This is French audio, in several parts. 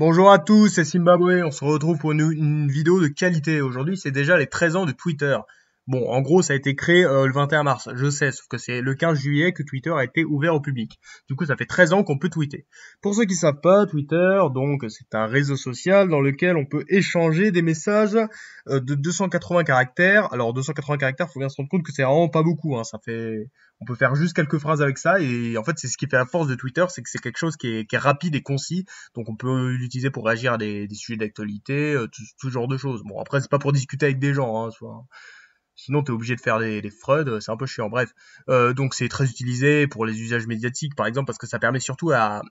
Bonjour à tous, c'est Zimbabwe. On se retrouve pour une vidéo de qualité. Aujourd'hui, c'est déjà les 13 ans de Twitter. Bon, en gros, ça a été créé euh, le 21 mars, je sais, sauf que c'est le 15 juillet que Twitter a été ouvert au public. Du coup, ça fait 13 ans qu'on peut tweeter. Pour ceux qui savent pas, Twitter, donc, c'est un réseau social dans lequel on peut échanger des messages euh, de 280 caractères. Alors, 280 caractères, faut bien se rendre compte que c'est vraiment pas beaucoup, hein, ça fait... On peut faire juste quelques phrases avec ça, et en fait, c'est ce qui fait la force de Twitter, c'est que c'est quelque chose qui est, rapide et concis, donc on peut l'utiliser pour réagir à des, sujets d'actualité, euh, tout, genre de choses. Bon, après, c'est pas pour discuter avec des gens, hein, soit... Sinon, tu obligé de faire des, freuds, c'est un peu chiant. Bref, euh, donc c'est très utilisé pour les usages médiatiques, par exemple, parce que ça permet surtout à,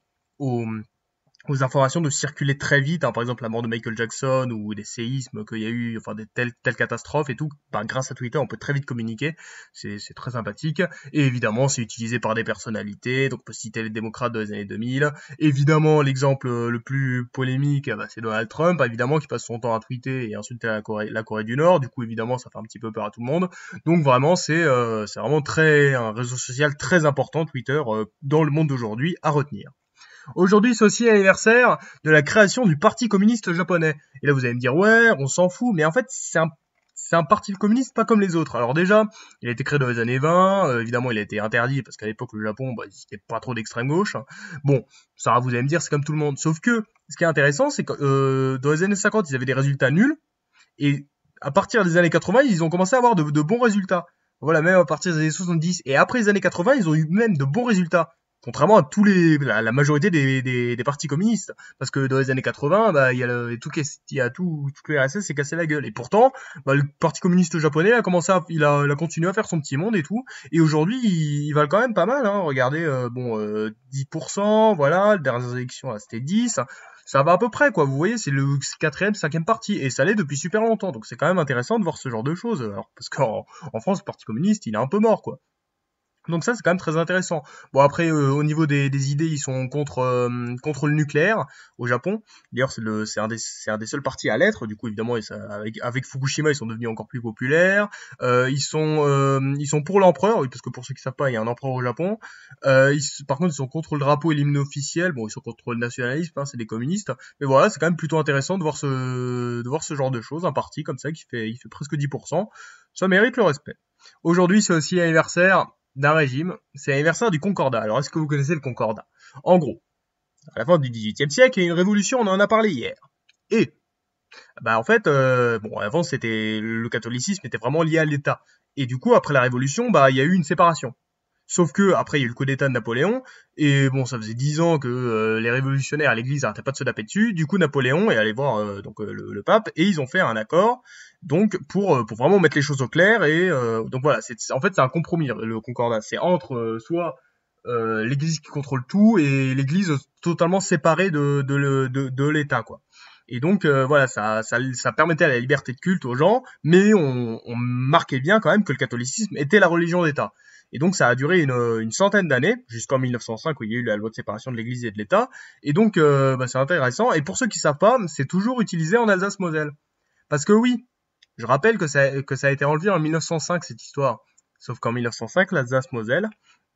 aux informations de circuler très vite, hein, par exemple la mort de Michael Jackson ou des séismes qu'il y a eu, enfin des telles, catastrophes et tout, bah, grâce à Twitter on peut très vite communiquer, c'est très sympathique, et évidemment c'est utilisé par des personnalités, donc on peut citer les démocrates dans les années 2000, évidemment l'exemple euh, le plus polémique bah, c'est Donald Trump, évidemment qui passe son temps à tweeter et insulter la Corée, du Nord, du coup évidemment ça fait un petit peu peur à tout le monde, donc vraiment c'est euh, vraiment très un réseau social très important Twitter euh, dans le monde d'aujourd'hui à retenir. Aujourd'hui, c'est aussi l'anniversaire de la création du Parti communiste japonais. Et là, vous allez me dire, ouais, on s'en fout, mais en fait, c'est un parti communiste pas comme les autres. Alors déjà, il a été créé dans les années 20, euh, évidemment il a été interdit parce qu'à l'époque le Japon, bah, il n'était pas trop d'extrême gauche. Hein. Bon, ça vous allez me dire, c'est comme tout le monde. Sauf que ce qui est intéressant, c'est que euh, dans les années 50, ils avaient des résultats nuls, et à partir des années 80, ils ont commencé à avoir de, de bons résultats. Voilà, même à partir des années 70. Et après les années 80, ils ont eu même de bons résultats. Contrairement à tous les, la majorité des, des, des, partis communistes, parce que dans les années 80, bah, il y a le, tout, a tout, tout s'est cassé la gueule. Et pourtant, bah, le parti communiste japonais a commencé, à, il, a, a continué à faire son petit monde et tout. Et aujourd'hui, il il valent quand même pas mal. Hein. Regardez, euh, bon, 10%, euh, voilà, les dernières élections, c'était 10 ça va à peu près, quoi. Vous voyez, c'est le quatrième, cinquième parti, et ça l'est depuis super longtemps. Donc c'est quand même intéressant de voir ce genre de choses. Alors, parce qu'en en France, le Parti communiste, il est un peu mort, quoi. Donc ça, c'est quand même très intéressant. Bon, après, euh, au niveau des, idées, ils sont euh, contre, le nucléaire au Japon. D'ailleurs, c'est un, des, seuls partis à l'être. Du coup, évidemment, avec, Fukushima, ils sont devenus encore plus populaires. Euh, ils, sont, ils sont pour l'empereur, parce que pour ceux qui ne savent pas, il y a un empereur au Japon. par contre, ils sont contre le drapeau et l'hymne officiel. Bon, ils sont contre le nationalisme, hein, c'est des communistes. Mais voilà, c'est quand même plutôt intéressant de voir, ce, voir ce genre de choses. Un parti comme ça qui fait, il fait presque 10%. Ça mérite le respect. Aujourd'hui, c'est aussi l'anniversaire d'un régime, c'est l'anniversaire du Concordat. Alors, est-ce que vous connaissez le Concordat En gros, à la fin du XVIIIe siècle, il y a une révolution, on en a parlé hier. Et, bah en fait, euh, bon, avant c'était le catholicisme était vraiment lié à l'État. Et du coup, après la révolution, bah il y a eu une séparation. Sauf que après il y a eu le coup d'État de Napoléon et bon ça faisait dix ans que euh, les révolutionnaires à l'Église n'arrêtaient pas de se taper dessus. Du coup Napoléon est allé voir euh, donc euh, le, pape et ils ont fait un accord donc pour pour vraiment mettre les choses au clair et donc voilà c'est en fait c'est un compromis le concordat c'est entre soit l'Église qui contrôle tout et l'Église totalement séparée de de, de, de l'État quoi. Et donc euh, voilà, ça, ça, permettait la liberté de culte aux gens, mais on, marquait bien quand même que le catholicisme était la religion d'État. Et donc ça a duré une, centaine d'années, jusqu'en 1905 où il y a eu la loi de séparation de l'Église et de l'État. Et donc euh, bah, c'est intéressant. Et pour ceux qui savent pas, c'est toujours utilisé en Alsace-Moselle. Parce que oui, je rappelle que ça, que ça a été enlevé en 1905 cette histoire. Sauf qu'en 1905, l'Alsace-Moselle,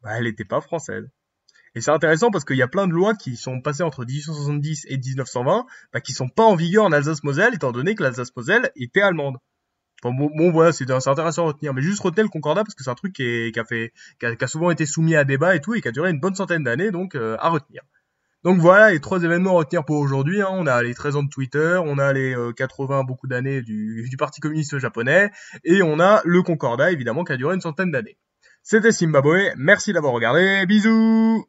bah, elle n'était pas française. Et c'est intéressant parce qu'il y a plein de lois qui sont passées entre 1870 et 1920, bah, qui sont pas en vigueur en Alsace-Moselle, étant donné que l'Alsace-Moselle était allemande. bon, bon, voilà, c'est intéressant à retenir. Mais juste retenez le concordat parce que c'est un truc qui, a fait, qui a, souvent été soumis à débat et tout, et qui a duré une bonne centaine d'années, donc euh, à retenir. Donc voilà les trois événements à retenir pour aujourd'hui. Hein. On a les 13 ans de Twitter, on a les 80 euh, beaucoup d'années du, du, Parti communiste japonais, et on a le Concordat évidemment qui a duré une centaine d'années. C'était Zimbabwe, merci d'avoir regardé, bisous